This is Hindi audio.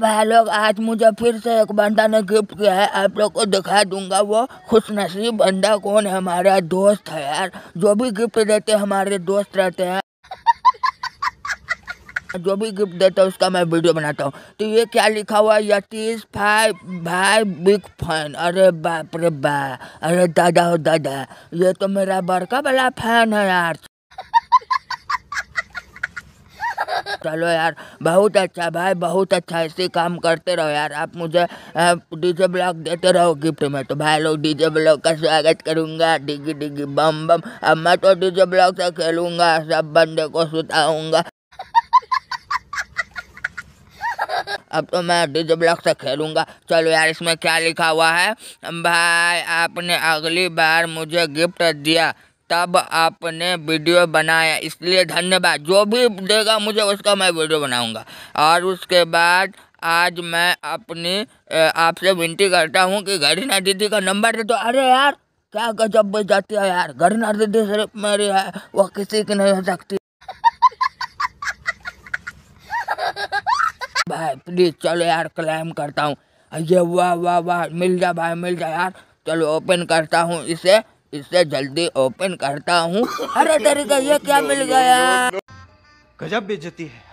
भाई लोग आज मुझे फिर से एक बंदा ने गिफ्ट किया है आप लोग को दिखा दूंगा वो खुश नसीब बंदा कौन है हमारा दोस्त है यार जो भी गिफ्ट देते हमारे दोस्त रहते हैं जो भी गिफ्ट देता है उसका मैं वीडियो बनाता हूँ तो ये क्या लिखा हुआ है यतीश भाई भाई बिग फैन अरे बाप रे बा अरे दादा हो दादा ये तो मेरा बड़का वाला फैन है यार चलो यार बहुत अच्छा भाई बहुत अच्छा ऐसे काम करते रहो यार आप मुझे डीजे ब्लॉक देते रहो गिफ्ट में तो भाई लोग डीजे ब्लॉक का स्वागत करूँगा डिगी डिगी बम बम अब मैं तो डीजे ब्लॉक से खेलूँगा सब बंदे को सुताऊँगा अब तो मैं डीजे ब्लॉक से खेलूँगा चलो यार इसमें क्या लिखा हुआ है भाई आपने अगली बार मुझे गिफ्ट दिया तब आपने वीडियो बनाया इसलिए धन्यवाद जो भी देगा मुझे उसका मैं वीडियो बनाऊंगा और उसके बाद आज मैं अपनी आपसे विनती करता हूँ कि गरीना दीदी का नंबर दे दो तो, अरे यार क्या गजब बच जाती है यार गरीना दीदी सिर्फ मेरी है वो किसी की नहीं हो सकती भाई प्लीज़ चलो यार क्लेम करता हूँ ये वाह वाह वाह मिल जा भाई मिल जा यार चलो ओपन करता हूँ इसे इसे जल्दी ओपन करता हूँ अरे तरीका का ये क्या मिल गया गजब बेचती है